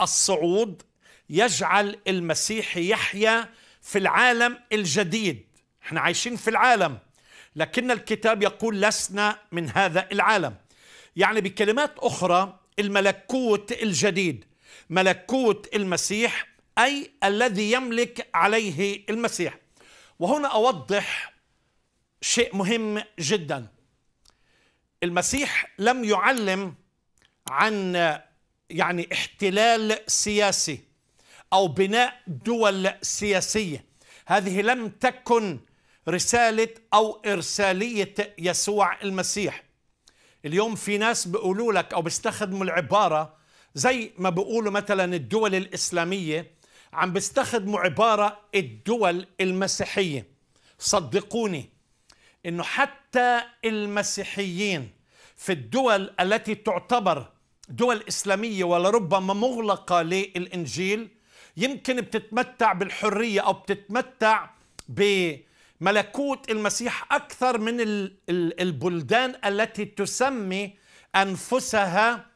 الصعود يجعل المسيح يحيا في العالم الجديد احنا عايشين في العالم لكن الكتاب يقول لسنا من هذا العالم يعني بكلمات أخرى الملكوت الجديد ملكوت المسيح أي الذي يملك عليه المسيح وهنا أوضح شيء مهم جدا المسيح لم يعلم عن يعني احتلال سياسي أو بناء دول سياسية هذه لم تكن رسالة أو إرسالية يسوع المسيح اليوم في ناس بيقولوا لك أو بيستخدموا العبارة زي ما بيقولوا مثلا الدول الإسلامية عم بيستخدموا عبارة الدول المسيحية صدقوني أنه حتى المسيحيين في الدول التي تعتبر دول إسلامية ولربما مغلقة للإنجيل يمكن بتتمتع بالحرية أو بتتمتع بملكوت المسيح أكثر من البلدان التي تسمي أنفسها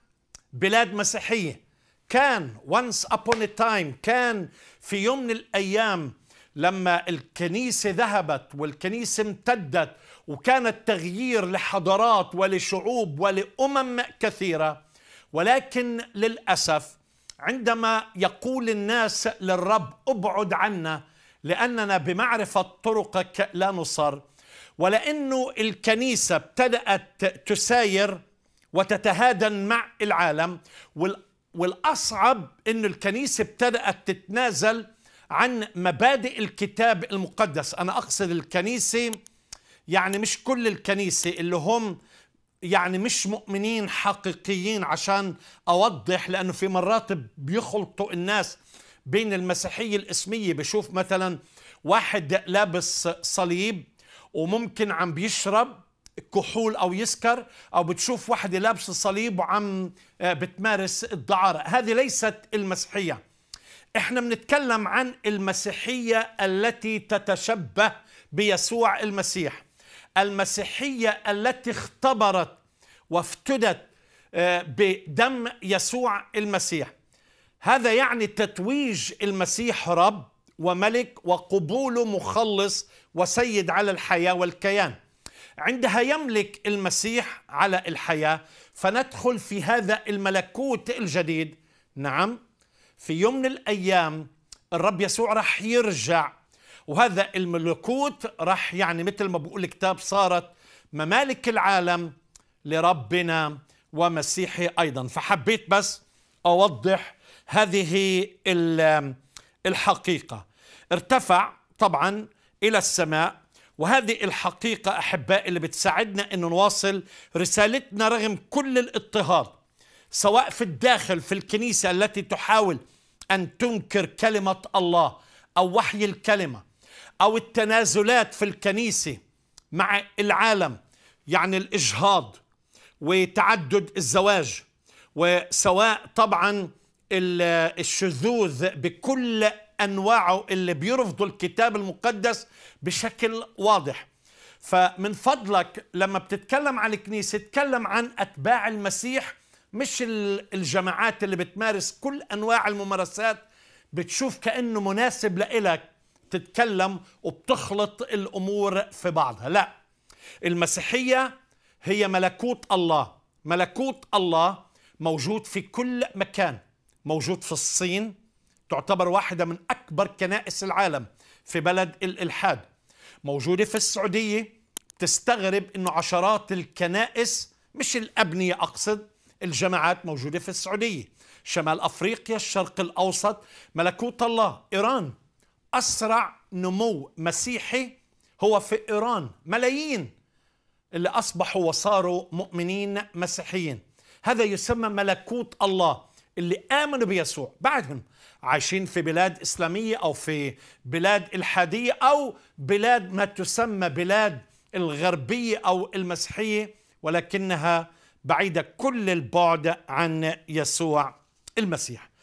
بلاد مسيحية كان once upon a time كان في يوم من الأيام لما الكنيسة ذهبت والكنيسة امتدت وكانت تغيير لحضارات ولشعوب ولأمم كثيرة ولكن للأسف عندما يقول الناس للرب ابعد عنا لأننا بمعرفة طرقك لا نصر ولأنه الكنيسة ابتدأت تساير وتتهادن مع العالم والأصعب أن الكنيسة ابتدأت تتنازل عن مبادئ الكتاب المقدس أنا أقصد الكنيسة يعني مش كل الكنيسة اللي هم يعني مش مؤمنين حقيقيين عشان أوضح لأنه في مرات بيخلطوا الناس بين المسيحية الاسمية بشوف مثلا واحد لابس صليب وممكن عم بيشرب كحول او يسكر او بتشوف وحده لابسه صليب وعم آه، بتمارس الدعاره هذه ليست المسيحيه احنا بنتكلم عن المسيحيه التي تتشبه بيسوع المسيح المسيحية التي اختبرت وافتدت آه، بدم يسوع المسيح هذا يعني تتويج المسيح رب وملك وقبوله مخلص وسيد على الحياة والكيان عندها يملك المسيح على الحياة فندخل في هذا الملكوت الجديد نعم في يوم من الأيام الرب يسوع رح يرجع وهذا الملكوت رح يعني مثل ما بقول الكتاب صارت ممالك العالم لربنا ومسيحي أيضا فحبيت بس أوضح هذه الحقيقة ارتفع طبعا إلى السماء وهذه الحقيقة أحباء اللي بتساعدنا أن نواصل رسالتنا رغم كل الاضطهاد سواء في الداخل في الكنيسة التي تحاول أن تنكر كلمة الله أو وحي الكلمة او التنازلات في الكنيسه مع العالم يعني الاجهاض وتعدد الزواج وسواء طبعا الشذوذ بكل انواعه اللي بيرفضوا الكتاب المقدس بشكل واضح فمن فضلك لما بتتكلم عن الكنيسه تكلم عن اتباع المسيح مش الجماعات اللي بتمارس كل انواع الممارسات بتشوف كانه مناسب لإلك بتتكلم وبتخلط الامور في بعضها لا المسيحيه هي ملكوت الله ملكوت الله موجود في كل مكان موجود في الصين تعتبر واحده من اكبر كنائس العالم في بلد الالحاد موجوده في السعوديه تستغرب انه عشرات الكنائس مش الابنيه اقصد الجماعات موجوده في السعوديه شمال افريقيا الشرق الاوسط ملكوت الله ايران أسرع نمو مسيحي هو في إيران ملايين اللي أصبحوا وصاروا مؤمنين مسيحيين هذا يسمى ملكوت الله اللي آمنوا بيسوع بعدهم عايشين في بلاد إسلامية أو في بلاد إلحادية أو بلاد ما تسمى بلاد الغربية أو المسيحية ولكنها بعيدة كل البعد عن يسوع المسيح